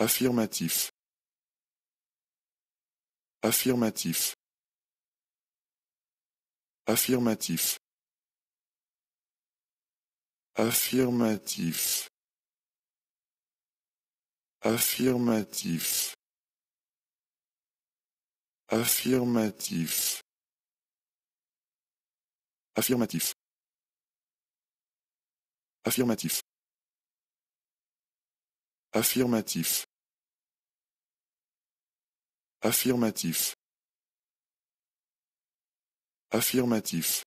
Affirmatif Affirmatif Affirmatif Affirmatif Affirmatif Affirmatif Affirmatif Affirmatif Affirmatif Affirmatif. Affirmatif.